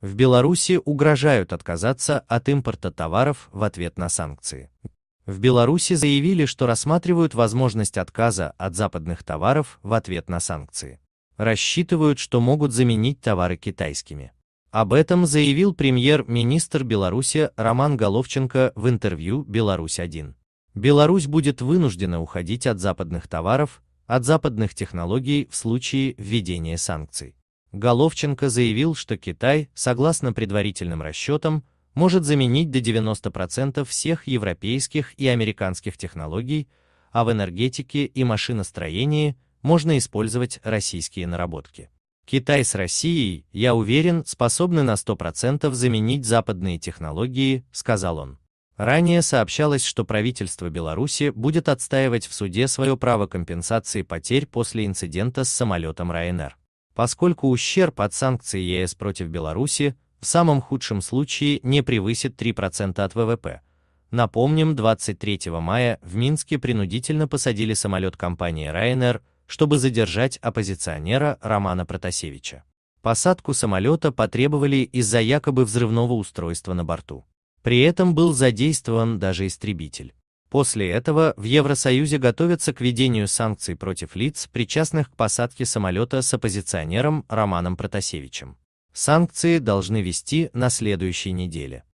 В Беларуси угрожают отказаться от импорта товаров в ответ на санкции. В Беларуси заявили, что рассматривают возможность отказа от западных товаров в ответ на санкции. Рассчитывают, что могут заменить товары китайскими. Об этом заявил премьер-министр Беларуси Роман Головченко в интервью «Беларусь-1». Беларусь будет вынуждена уходить от западных товаров, от западных технологий в случае введения санкций. Головченко заявил, что Китай, согласно предварительным расчетам, может заменить до 90% всех европейских и американских технологий, а в энергетике и машиностроении можно использовать российские наработки. Китай с Россией, я уверен, способны на 100% заменить западные технологии, сказал он. Ранее сообщалось, что правительство Беларуси будет отстаивать в суде свое право компенсации потерь после инцидента с самолетом Ryanair поскольку ущерб от санкций ЕС против Беларуси в самом худшем случае не превысит 3% от ВВП. Напомним, 23 мая в Минске принудительно посадили самолет компании Ryanair, чтобы задержать оппозиционера Романа Протасевича. Посадку самолета потребовали из-за якобы взрывного устройства на борту. При этом был задействован даже истребитель. После этого в Евросоюзе готовятся к введению санкций против лиц, причастных к посадке самолета с оппозиционером Романом Протасевичем. Санкции должны вести на следующей неделе.